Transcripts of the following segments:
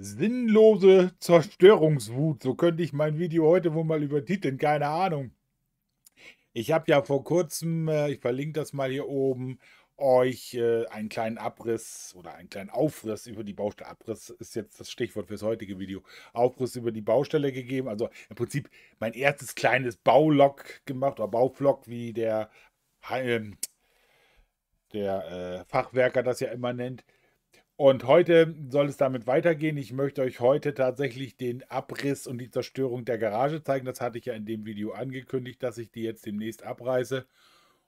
Sinnlose Zerstörungswut, so könnte ich mein Video heute wohl mal übertiteln, keine Ahnung. Ich habe ja vor kurzem, äh, ich verlinke das mal hier oben, euch äh, einen kleinen Abriss oder einen kleinen Aufriss über die Baustelle. Abriss ist jetzt das Stichwort fürs heutige Video. Aufriss über die Baustelle gegeben. Also im Prinzip mein erstes kleines Baulog gemacht oder Bauflog, wie der, der äh, Fachwerker das ja immer nennt. Und heute soll es damit weitergehen. Ich möchte euch heute tatsächlich den Abriss und die Zerstörung der Garage zeigen. Das hatte ich ja in dem Video angekündigt, dass ich die jetzt demnächst abreiße.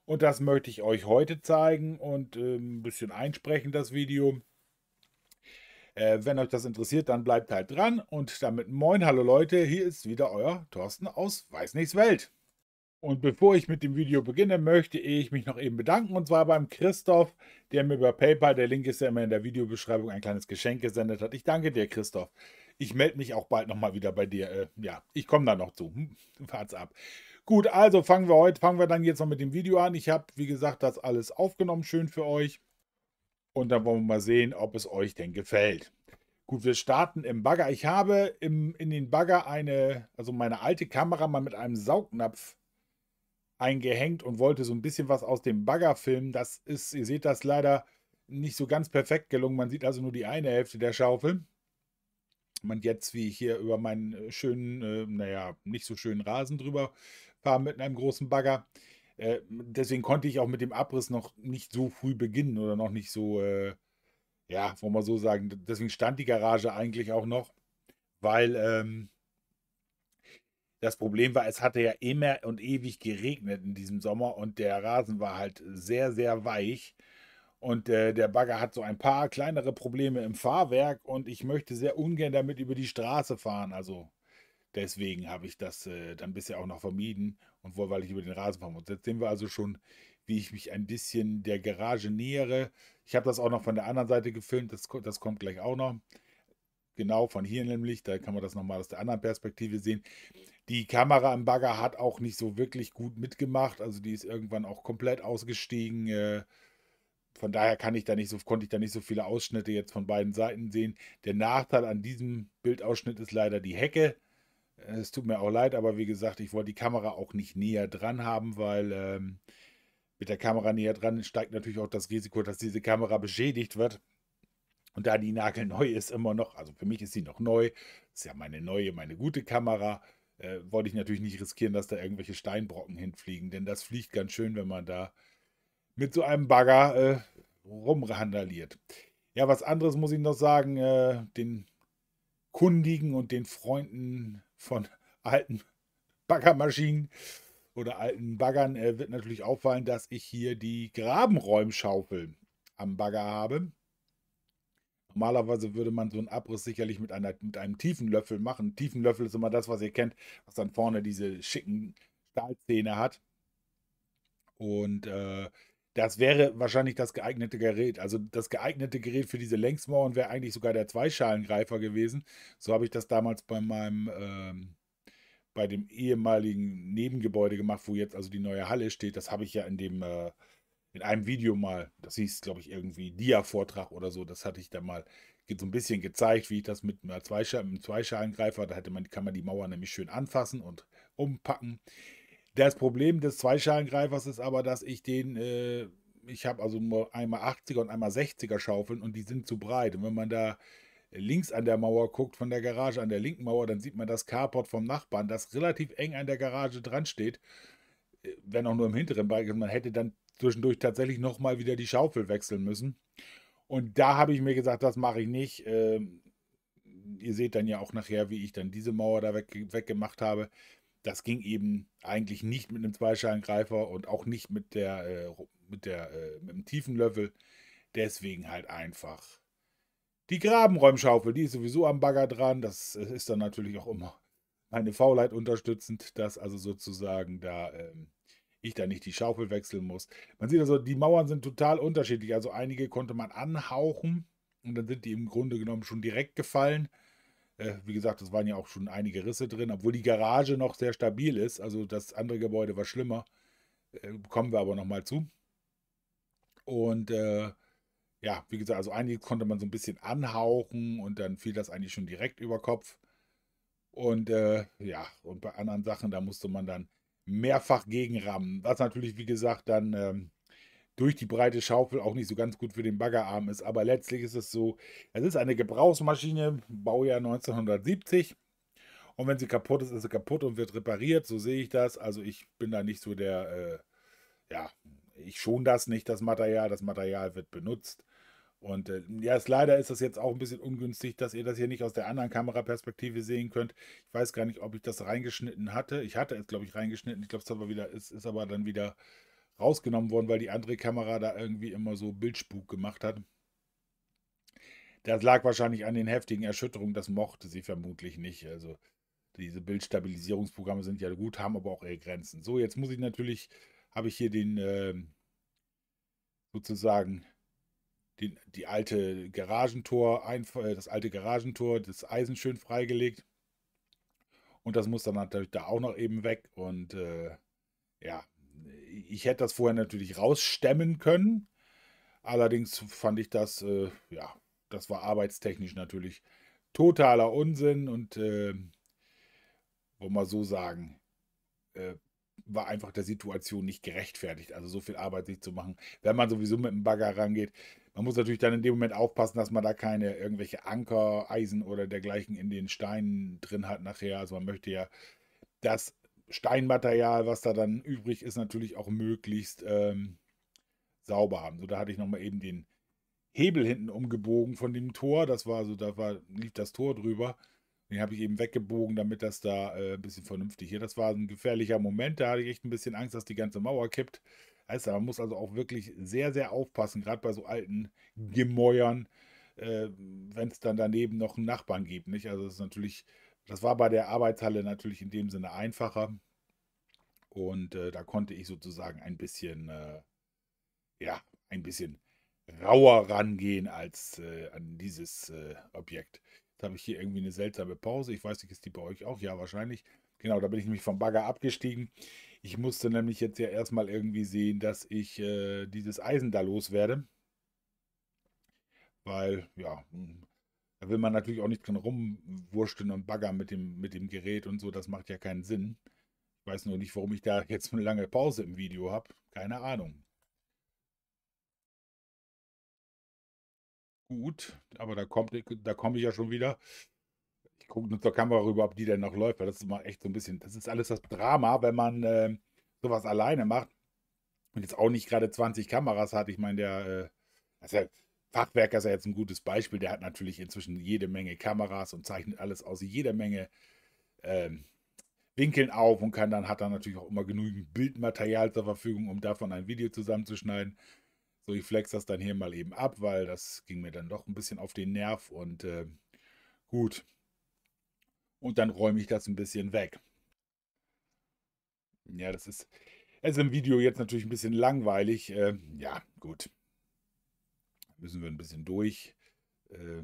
Und das möchte ich euch heute zeigen und äh, ein bisschen einsprechen, das Video. Äh, wenn euch das interessiert, dann bleibt halt dran. Und damit moin, hallo Leute, hier ist wieder euer Thorsten aus Weiß nichts Welt. Und bevor ich mit dem Video beginne, möchte ich mich noch eben bedanken und zwar beim Christoph, der mir über PayPal, der Link ist ja immer in der Videobeschreibung, ein kleines Geschenk gesendet hat. Ich danke dir, Christoph. Ich melde mich auch bald nochmal wieder bei dir. Äh, ja, ich komme da noch zu. Hm, wart's ab. Gut, also fangen wir heute, fangen wir dann jetzt noch mit dem Video an. Ich habe, wie gesagt, das alles aufgenommen, schön für euch. Und dann wollen wir mal sehen, ob es euch denn gefällt. Gut, wir starten im Bagger. Ich habe im, in den Bagger eine, also meine alte Kamera mal mit einem Saugnapf eingehängt und wollte so ein bisschen was aus dem Bagger filmen. Das ist, ihr seht das leider nicht so ganz perfekt gelungen. Man sieht also nur die eine Hälfte der Schaufel. Und jetzt, wie ich hier über meinen äh, schönen, äh, naja, nicht so schönen Rasen drüber fahre mit einem großen Bagger. Äh, deswegen konnte ich auch mit dem Abriss noch nicht so früh beginnen oder noch nicht so, äh, ja, wollen wir so sagen. Deswegen stand die Garage eigentlich auch noch, weil ähm, das Problem war, es hatte ja immer und ewig geregnet in diesem Sommer und der Rasen war halt sehr, sehr weich. Und äh, der Bagger hat so ein paar kleinere Probleme im Fahrwerk und ich möchte sehr ungern damit über die Straße fahren. Also deswegen habe ich das äh, dann bisher auch noch vermieden und wohl, weil ich über den Rasen fahren muss. Jetzt sehen wir also schon, wie ich mich ein bisschen der Garage nähere. Ich habe das auch noch von der anderen Seite gefilmt, das, das kommt gleich auch noch. Genau, von hier nämlich, da kann man das nochmal aus der anderen Perspektive sehen. Die Kamera im Bagger hat auch nicht so wirklich gut mitgemacht. Also die ist irgendwann auch komplett ausgestiegen. Äh. von daher kann ich da nicht so, konnte ich da nicht so viele Ausschnitte jetzt von beiden Seiten sehen. Der Nachteil an diesem Bildausschnitt ist leider die Hecke. Es tut mir auch leid, aber wie gesagt, ich wollte die Kamera auch nicht näher dran haben, weil ähm, mit der Kamera näher dran steigt natürlich auch das Risiko, dass diese Kamera beschädigt wird. Und da die Nagel neu ist immer noch, also für mich ist sie noch neu, ist ja meine neue, meine gute Kamera, äh, wollte ich natürlich nicht riskieren, dass da irgendwelche Steinbrocken hinfliegen, denn das fliegt ganz schön, wenn man da mit so einem Bagger äh, rumrandaliert. Ja, was anderes muss ich noch sagen, äh, den Kundigen und den Freunden von alten Baggermaschinen oder alten Baggern äh, wird natürlich auffallen, dass ich hier die Grabenräumschaufel am Bagger habe. Normalerweise würde man so einen Abriss sicherlich mit, einer, mit einem tiefen Löffel machen. Tiefen Löffel ist immer das, was ihr kennt, was dann vorne diese schicken Stahlzähne hat. Und äh, das wäre wahrscheinlich das geeignete Gerät. Also das geeignete Gerät für diese Längsmauern wäre eigentlich sogar der Zweischalengreifer gewesen. So habe ich das damals bei meinem, ähm, bei dem ehemaligen Nebengebäude gemacht, wo jetzt also die neue Halle steht. Das habe ich ja in dem äh, in einem Video mal, das hieß, glaube ich, irgendwie Dia-Vortrag oder so, das hatte ich da mal so ein bisschen gezeigt, wie ich das mit einem Zweischalengreifer, da hätte man, kann man die Mauer nämlich schön anfassen und umpacken. Das Problem des Zweischalengreifers ist aber, dass ich den, äh, ich habe also nur einmal 80er und einmal 60er Schaufeln und die sind zu breit. Und wenn man da links an der Mauer guckt, von der Garage an der linken Mauer, dann sieht man das Carport vom Nachbarn, das relativ eng an der Garage dran steht äh, wenn auch nur im hinteren Bereich, man hätte dann zwischendurch tatsächlich nochmal wieder die Schaufel wechseln müssen. Und da habe ich mir gesagt, das mache ich nicht. Ähm, ihr seht dann ja auch nachher, wie ich dann diese Mauer da weg, weggemacht habe. Das ging eben eigentlich nicht mit einem Zweischalengreifer und auch nicht mit der, äh, mit der, äh, mit dem tiefen Löffel. Deswegen halt einfach die Grabenräumschaufel, die ist sowieso am Bagger dran. Das äh, ist dann natürlich auch immer meine Faulheit unterstützend, dass also sozusagen da ähm, ich da nicht die Schaufel wechseln muss. Man sieht also, die Mauern sind total unterschiedlich. Also einige konnte man anhauchen und dann sind die im Grunde genommen schon direkt gefallen. Äh, wie gesagt, es waren ja auch schon einige Risse drin, obwohl die Garage noch sehr stabil ist. Also das andere Gebäude war schlimmer. Äh, kommen wir aber nochmal zu. Und äh, ja, wie gesagt, also einige konnte man so ein bisschen anhauchen und dann fiel das eigentlich schon direkt über Kopf. Und äh, ja, und bei anderen Sachen, da musste man dann mehrfach gegenrammen. Was natürlich, wie gesagt, dann ähm, durch die breite Schaufel auch nicht so ganz gut für den Baggerarm ist. Aber letztlich ist es so, es ist eine Gebrauchsmaschine, Baujahr 1970. Und wenn sie kaputt ist, ist sie kaputt und wird repariert. So sehe ich das. Also ich bin da nicht so der, äh, ja, ich schon das nicht, das Material. Das Material wird benutzt. Und äh, ja, ist, leider ist das jetzt auch ein bisschen ungünstig, dass ihr das hier nicht aus der anderen Kameraperspektive sehen könnt. Ich weiß gar nicht, ob ich das reingeschnitten hatte. Ich hatte es, glaube ich, reingeschnitten. Ich glaube, es aber wieder, ist, ist aber dann wieder rausgenommen worden, weil die andere Kamera da irgendwie immer so Bildspuk gemacht hat. Das lag wahrscheinlich an den heftigen Erschütterungen, das mochte sie vermutlich nicht. Also diese Bildstabilisierungsprogramme sind ja gut, haben aber auch ihre Grenzen. So, jetzt muss ich natürlich, habe ich hier den äh, sozusagen die, die alte Garagentor, äh, das alte Garagentor, das Eisen schön freigelegt. Und das muss dann natürlich da auch noch eben weg. Und äh, ja, ich hätte das vorher natürlich rausstemmen können. Allerdings fand ich das, äh, ja, das war arbeitstechnisch natürlich totaler Unsinn und äh, wollen wir so sagen, äh, war einfach der Situation nicht gerechtfertigt, also so viel Arbeit sich zu machen, wenn man sowieso mit dem Bagger rangeht. Man muss natürlich dann in dem Moment aufpassen, dass man da keine irgendwelche Anker, Eisen oder dergleichen in den Steinen drin hat nachher. Also man möchte ja das Steinmaterial, was da dann übrig ist, natürlich auch möglichst ähm, sauber haben. So, da hatte ich nochmal eben den Hebel hinten umgebogen von dem Tor. Das war so, da war, lief das Tor drüber. Den habe ich eben weggebogen, damit das da äh, ein bisschen vernünftig hier. Das war ein gefährlicher Moment. Da hatte ich echt ein bisschen Angst, dass die ganze Mauer kippt. Also man muss also auch wirklich sehr, sehr aufpassen, gerade bei so alten Gemäuern, äh, wenn es dann daneben noch einen Nachbarn gibt. Nicht? Also das ist natürlich, das war bei der Arbeitshalle natürlich in dem Sinne einfacher. Und äh, da konnte ich sozusagen ein bisschen, äh, ja, ein bisschen rauer rangehen als äh, an dieses äh, Objekt. Jetzt habe ich hier irgendwie eine seltsame Pause. Ich weiß nicht, ist die bei euch auch? Ja, wahrscheinlich. Genau, da bin ich nämlich vom Bagger abgestiegen. Ich musste nämlich jetzt ja erstmal irgendwie sehen, dass ich äh, dieses Eisen da loswerde. Weil, ja, hm, da will man natürlich auch nicht dran rumwurschteln und baggern mit dem, mit dem Gerät und so. Das macht ja keinen Sinn. Ich weiß nur nicht, warum ich da jetzt eine lange Pause im Video habe. Keine Ahnung. gut, aber da kommt, da komme ich ja schon wieder. Ich gucke nur zur Kamera rüber, ob die denn noch läuft, weil das ist mal echt so ein bisschen, das ist alles das Drama, wenn man äh, sowas alleine macht und jetzt auch nicht gerade 20 Kameras hat. Ich meine, der, äh, also der Fachwerker ist ja jetzt ein gutes Beispiel, der hat natürlich inzwischen jede Menge Kameras und zeichnet alles aus jeder Menge ähm, Winkeln auf und kann dann, hat dann natürlich auch immer genügend Bildmaterial zur Verfügung, um davon ein Video zusammenzuschneiden. So, ich flex das dann hier mal eben ab, weil das ging mir dann doch ein bisschen auf den Nerv und äh, gut. Und dann räume ich das ein bisschen weg. Ja, das ist, ist im Video jetzt natürlich ein bisschen langweilig. Äh, ja, gut. Müssen wir ein bisschen durch. Äh,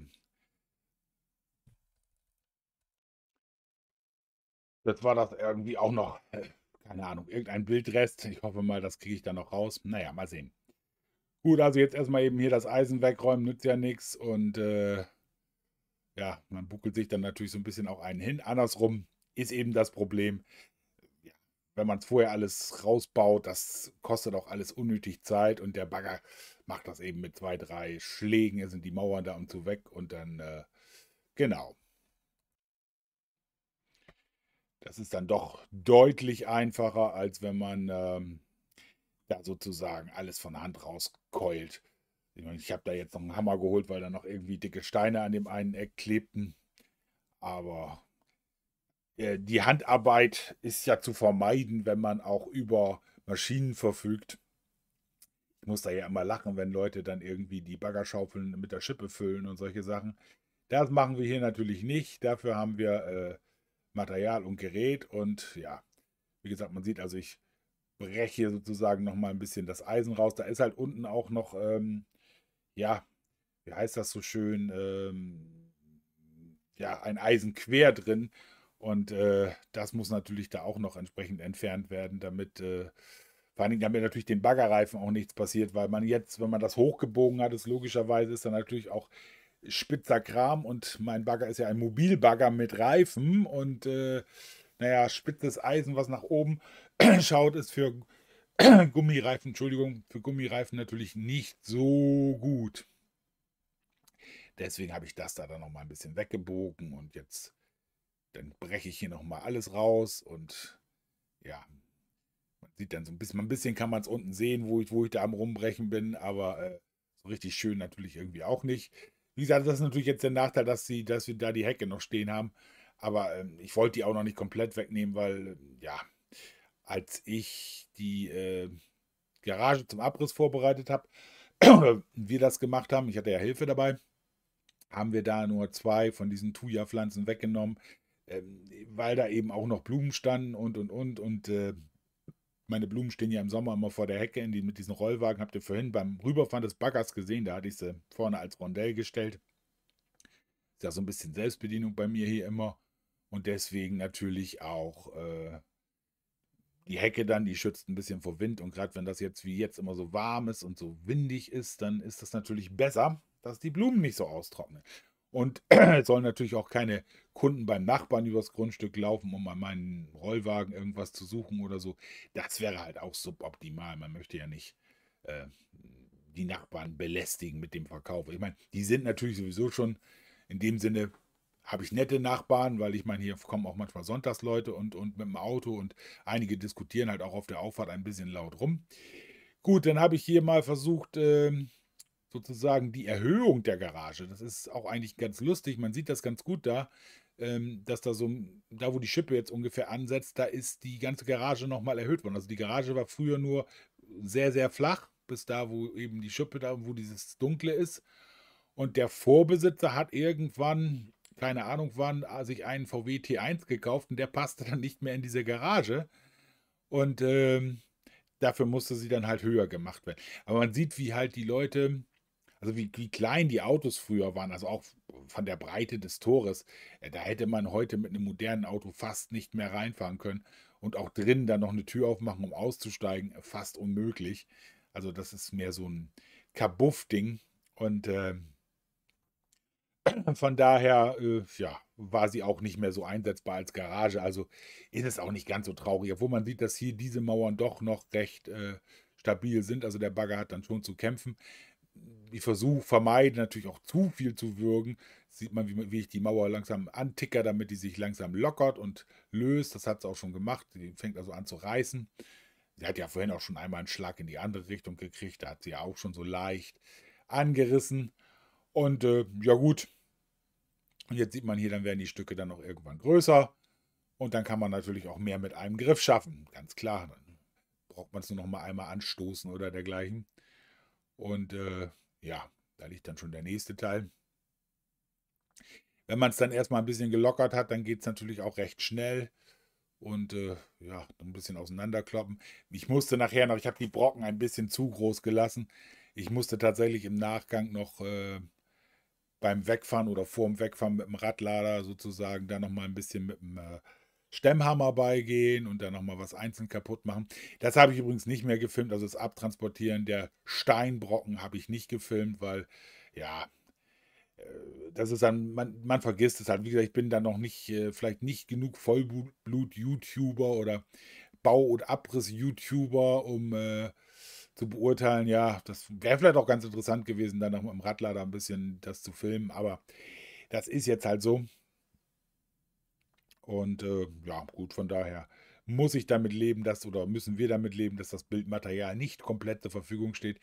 das war das irgendwie auch noch, keine Ahnung, irgendein Bildrest. Ich hoffe mal, das kriege ich dann noch raus. Naja, mal sehen. Gut, also jetzt erstmal eben hier das Eisen wegräumen, nützt ja nichts. Und äh, ja, man buckelt sich dann natürlich so ein bisschen auch einen hin. Andersrum ist eben das Problem, ja, wenn man es vorher alles rausbaut, das kostet auch alles unnötig Zeit. Und der Bagger macht das eben mit zwei, drei Schlägen, Es sind die Mauern da und so weg. Und dann, äh, genau. Das ist dann doch deutlich einfacher, als wenn man ähm, da sozusagen alles von Hand rauskeult. Ich, ich habe da jetzt noch einen Hammer geholt, weil da noch irgendwie dicke Steine an dem einen Eck klebten. Aber äh, die Handarbeit ist ja zu vermeiden, wenn man auch über Maschinen verfügt. Ich muss da ja immer lachen, wenn Leute dann irgendwie die Baggerschaufeln mit der Schippe füllen und solche Sachen. Das machen wir hier natürlich nicht. Dafür haben wir äh, Material und Gerät und ja, wie gesagt, man sieht also, ich breche sozusagen nochmal ein bisschen das Eisen raus. Da ist halt unten auch noch, ähm, ja, wie heißt das so schön, ähm, ja, ein Eisen quer drin. Und äh, das muss natürlich da auch noch entsprechend entfernt werden, damit äh, vor allen Dingen damit natürlich den Baggerreifen auch nichts passiert, weil man jetzt, wenn man das hochgebogen hat, ist logischerweise ist dann natürlich auch spitzer Kram und mein Bagger ist ja ein Mobilbagger mit Reifen und äh, naja, spitzes Eisen, was nach oben schaut, ist für Gummireifen, Entschuldigung, für Gummireifen natürlich nicht so gut. Deswegen habe ich das da dann nochmal ein bisschen weggebogen und jetzt dann breche ich hier nochmal alles raus und ja, man sieht dann so ein bisschen, ein bisschen kann man es unten sehen, wo ich, wo ich da am Rumbrechen bin, aber äh, so richtig schön natürlich irgendwie auch nicht. Wie gesagt, das ist natürlich jetzt der Nachteil, dass, sie, dass wir da die Hecke noch stehen haben, aber äh, ich wollte die auch noch nicht komplett wegnehmen, weil äh, ja, als ich die äh, Garage zum Abriss vorbereitet habe, wir das gemacht haben, ich hatte ja Hilfe dabei, haben wir da nur zwei von diesen Thuja-Pflanzen weggenommen, ähm, weil da eben auch noch Blumen standen und und und und äh, meine Blumen stehen ja im Sommer immer vor der Hecke in die, mit diesen Rollwagen. Habt ihr vorhin beim Rüberfahren des Baggers gesehen, da hatte ich sie vorne als Rondell gestellt. Ist ja so ein bisschen Selbstbedienung bei mir hier immer. Und deswegen natürlich auch äh, die Hecke dann, die schützt ein bisschen vor Wind. Und gerade wenn das jetzt wie jetzt immer so warm ist und so windig ist, dann ist das natürlich besser, dass die Blumen nicht so austrocknen. Und es sollen natürlich auch keine Kunden beim Nachbarn übers Grundstück laufen, um an meinen Rollwagen irgendwas zu suchen oder so. Das wäre halt auch suboptimal. Man möchte ja nicht äh, die Nachbarn belästigen mit dem Verkauf. Ich meine, die sind natürlich sowieso schon in dem Sinne habe ich nette Nachbarn, weil ich meine, hier kommen auch manchmal Sonntagsleute und, und mit dem Auto und einige diskutieren halt auch auf der Auffahrt ein bisschen laut rum. Gut, dann habe ich hier mal versucht, ähm, sozusagen die Erhöhung der Garage. Das ist auch eigentlich ganz lustig. Man sieht das ganz gut da, ähm, dass da so, da wo die Schippe jetzt ungefähr ansetzt, da ist die ganze Garage nochmal erhöht worden. Also die Garage war früher nur sehr, sehr flach, bis da, wo eben die Schippe da, wo dieses Dunkle ist. Und der Vorbesitzer hat irgendwann keine Ahnung wann, ah, sich einen VW T1 gekauft und der passte dann nicht mehr in diese Garage. Und ähm, dafür musste sie dann halt höher gemacht werden. Aber man sieht, wie halt die Leute, also wie, wie klein die Autos früher waren, also auch von der Breite des Tores. Äh, da hätte man heute mit einem modernen Auto fast nicht mehr reinfahren können. Und auch drinnen dann noch eine Tür aufmachen, um auszusteigen, fast unmöglich. Also das ist mehr so ein Kabuff-Ding. Und äh, von daher, äh, ja, war sie auch nicht mehr so einsetzbar als Garage. Also ist es auch nicht ganz so traurig, obwohl man sieht, dass hier diese Mauern doch noch recht äh, stabil sind. Also der Bagger hat dann schon zu kämpfen. Ich versuche, vermeide natürlich auch zu viel zu würgen. Sieht man, wie, wie, ich die Mauer langsam anticker, damit die sich langsam lockert und löst. Das hat sie auch schon gemacht. Die fängt also an zu reißen. Sie hat ja vorhin auch schon einmal einen Schlag in die andere Richtung gekriegt. Da hat sie ja auch schon so leicht angerissen. Und äh, ja gut, und jetzt sieht man hier, dann werden die Stücke dann auch irgendwann größer. Und dann kann man natürlich auch mehr mit einem Griff schaffen. Ganz klar. Dann braucht man es nur noch mal einmal anstoßen oder dergleichen. Und äh, ja, da liegt dann schon der nächste Teil. Wenn man es dann erstmal ein bisschen gelockert hat, dann geht es natürlich auch recht schnell. Und äh, ja, ein bisschen auseinanderkloppen. Ich musste nachher noch, ich habe die Brocken ein bisschen zu groß gelassen. Ich musste tatsächlich im Nachgang noch äh, beim Wegfahren oder vorm Wegfahren mit dem Radlader sozusagen dann nochmal ein bisschen mit dem äh, Stemmhammer beigehen und dann nochmal was einzeln kaputt machen. Das habe ich übrigens nicht mehr gefilmt, also das Abtransportieren der Steinbrocken habe ich nicht gefilmt, weil ja, äh, das ist dann, man, man vergisst es halt. Wie gesagt, ich bin da noch nicht, äh, vielleicht nicht genug Vollblut-YouTuber oder Bau- und Abriss-YouTuber, um äh, zu beurteilen, ja, das wäre vielleicht auch ganz interessant gewesen, dann noch mit dem Radlader ein bisschen das zu filmen, aber das ist jetzt halt so. Und äh, ja, gut, von daher muss ich damit leben, dass oder müssen wir damit leben, dass das Bildmaterial nicht komplett zur Verfügung steht.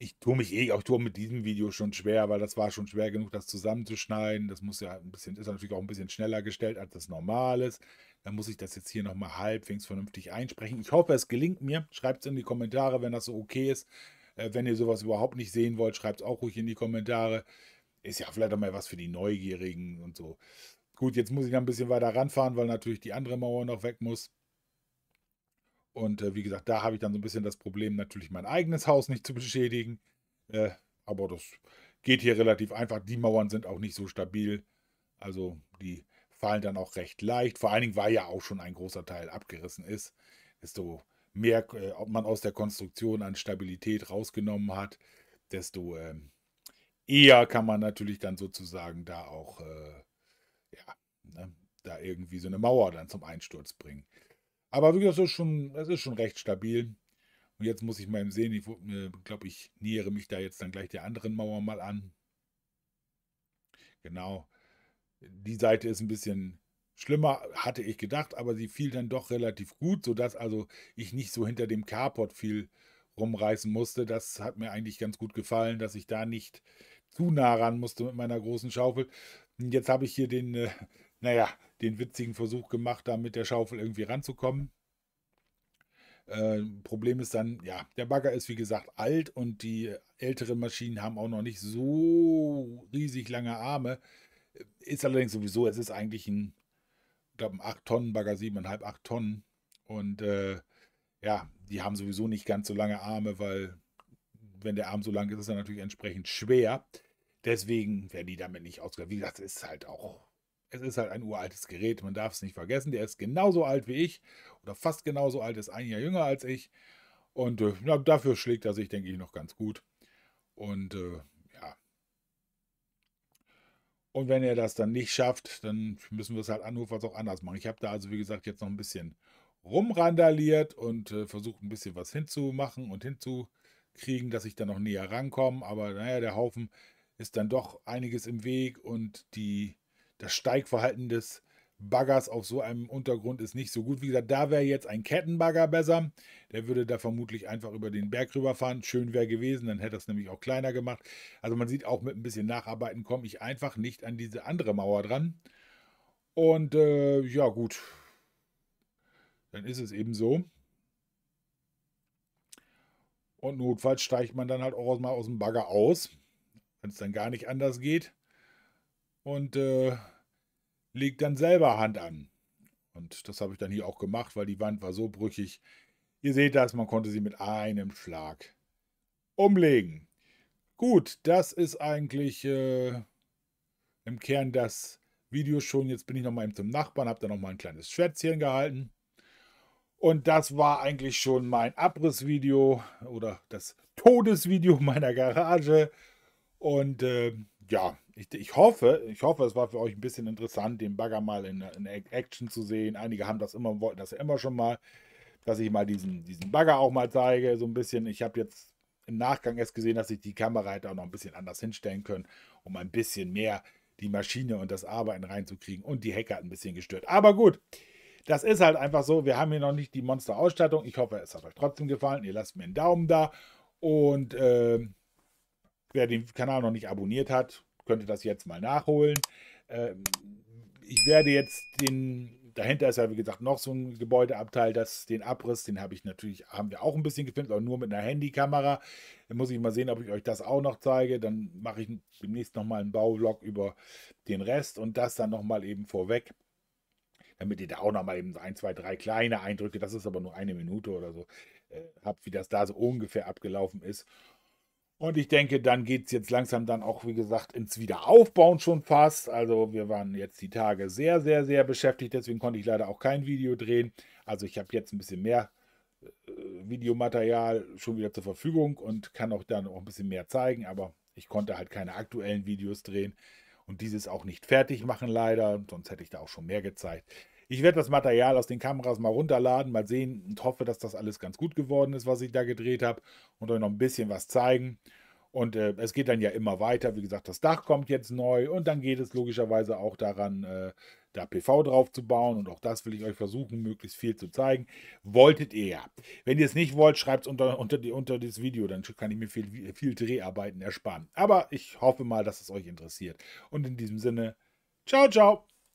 Ich tue mich eh auch tue mit diesem Video schon schwer, weil das war schon schwer genug, das zusammenzuschneiden. Das muss ja ein bisschen, ist natürlich auch ein bisschen schneller gestellt, als das Normale. ist dann muss ich das jetzt hier nochmal halbwegs vernünftig einsprechen. Ich hoffe, es gelingt mir. Schreibt es in die Kommentare, wenn das so okay ist. Äh, wenn ihr sowas überhaupt nicht sehen wollt, schreibt es auch ruhig in die Kommentare. Ist ja vielleicht auch mal was für die Neugierigen und so. Gut, jetzt muss ich noch ein bisschen weiter ranfahren, weil natürlich die andere Mauer noch weg muss. Und äh, wie gesagt, da habe ich dann so ein bisschen das Problem, natürlich mein eigenes Haus nicht zu beschädigen. Äh, aber das geht hier relativ einfach. Die Mauern sind auch nicht so stabil. Also die fallen dann auch recht leicht. Vor allen Dingen, weil ja auch schon ein großer Teil abgerissen ist, desto mehr äh, ob man aus der Konstruktion an Stabilität rausgenommen hat, desto äh, eher kann man natürlich dann sozusagen da auch äh, ja, ne, da irgendwie so eine Mauer dann zum Einsturz bringen. Aber wie gesagt, das ist schon, ist schon recht stabil. Und jetzt muss ich mal sehen, ich äh, glaube, ich nähere mich da jetzt dann gleich der anderen Mauer mal an. Genau, die Seite ist ein bisschen schlimmer, hatte ich gedacht, aber sie fiel dann doch relativ gut, sodass also ich nicht so hinter dem Carport viel rumreißen musste. Das hat mir eigentlich ganz gut gefallen, dass ich da nicht zu nah ran musste mit meiner großen Schaufel. jetzt habe ich hier den, äh, naja, den witzigen Versuch gemacht, da mit der Schaufel irgendwie ranzukommen. Ähm, Problem ist dann, ja, der Bagger ist wie gesagt alt und die äh, älteren Maschinen haben auch noch nicht so riesig lange Arme, ist allerdings sowieso, es ist eigentlich ein, glaube, ein 8-Tonnen-Bagger, 7,5, 8 Tonnen. Und äh, ja, die haben sowieso nicht ganz so lange Arme, weil wenn der Arm so lang ist, ist er natürlich entsprechend schwer. Deswegen werden die damit nicht ausgestattet. Wie gesagt, es ist halt auch, es ist halt ein uraltes Gerät. Man darf es nicht vergessen. Der ist genauso alt wie ich oder fast genauso alt, ist ein Jahr jünger als ich. Und äh, dafür schlägt er sich, denke ich, noch ganz gut. Und äh, und wenn er das dann nicht schafft, dann müssen wir es halt anrufen, auch anders machen. Ich habe da also, wie gesagt, jetzt noch ein bisschen rumrandaliert und äh, versucht ein bisschen was hinzumachen und hinzukriegen, dass ich da noch näher rankomme. Aber naja, der Haufen ist dann doch einiges im Weg und die, das Steigverhalten des Baggers auf so einem Untergrund ist nicht so gut. Wie gesagt, da wäre jetzt ein Kettenbagger besser. Der würde da vermutlich einfach über den Berg rüberfahren. Schön wäre gewesen, dann hätte das nämlich auch kleiner gemacht. Also man sieht auch mit ein bisschen Nacharbeiten komme ich einfach nicht an diese andere Mauer dran. Und äh, ja gut, dann ist es eben so. Und notfalls steigt man dann halt auch mal aus dem Bagger aus, wenn es dann gar nicht anders geht. Und äh, legt dann selber Hand an. Und das habe ich dann hier auch gemacht, weil die Wand war so brüchig. Ihr seht das, man konnte sie mit einem Schlag umlegen. Gut, das ist eigentlich äh, im Kern das Video schon. Jetzt bin ich nochmal eben zum Nachbarn, habe da nochmal ein kleines Schwätzchen gehalten. Und das war eigentlich schon mein Abrissvideo oder das Todesvideo meiner Garage. Und äh, ja, ich, ich hoffe, ich hoffe, es war für euch ein bisschen interessant, den Bagger mal in, in Action zu sehen. Einige haben das immer, wollten das ja immer schon mal, dass ich mal diesen, diesen Bagger auch mal zeige, so ein bisschen. Ich habe jetzt im Nachgang erst gesehen, dass ich die Kamera hätte auch noch ein bisschen anders hinstellen können, um ein bisschen mehr die Maschine und das Arbeiten reinzukriegen. Und die Hacker hat ein bisschen gestört. Aber gut, das ist halt einfach so. Wir haben hier noch nicht die Monster-Ausstattung. Ich hoffe, es hat euch trotzdem gefallen. Ihr lasst mir einen Daumen da. Und äh, wer den Kanal noch nicht abonniert hat, könnte das jetzt mal nachholen. Ähm, ich werde jetzt den, dahinter ist ja wie gesagt noch so ein Gebäudeabteil, das, den Abriss, den habe ich natürlich, haben wir auch ein bisschen gefilmt, aber nur mit einer Handykamera. Dann muss ich mal sehen, ob ich euch das auch noch zeige. Dann mache ich demnächst nochmal einen Baulog über den Rest und das dann nochmal eben vorweg damit ihr da auch nochmal eben so ein, zwei, drei kleine Eindrücke, das ist aber nur eine Minute oder so, äh, habt, wie das da so ungefähr abgelaufen ist. Und ich denke, dann geht es jetzt langsam dann auch, wie gesagt, ins Wiederaufbauen schon fast. Also wir waren jetzt die Tage sehr, sehr, sehr beschäftigt. Deswegen konnte ich leider auch kein Video drehen. Also ich habe jetzt ein bisschen mehr äh, Videomaterial schon wieder zur Verfügung und kann auch dann auch ein bisschen mehr zeigen. Aber ich konnte halt keine aktuellen Videos drehen und dieses auch nicht fertig machen leider. Sonst hätte ich da auch schon mehr gezeigt. Ich werde das Material aus den Kameras mal runterladen, mal sehen und hoffe, dass das alles ganz gut geworden ist, was ich da gedreht habe und euch noch ein bisschen was zeigen. Und äh, es geht dann ja immer weiter. Wie gesagt, das Dach kommt jetzt neu und dann geht es logischerweise auch daran, äh, da PV drauf zu bauen. Und auch das will ich euch versuchen, möglichst viel zu zeigen. Wolltet ihr ja. Wenn ihr es nicht wollt, schreibt es unter, unter, unter das Video. Dann kann ich mir viel, viel Dreharbeiten ersparen. Aber ich hoffe mal, dass es euch interessiert. Und in diesem Sinne, ciao, ciao.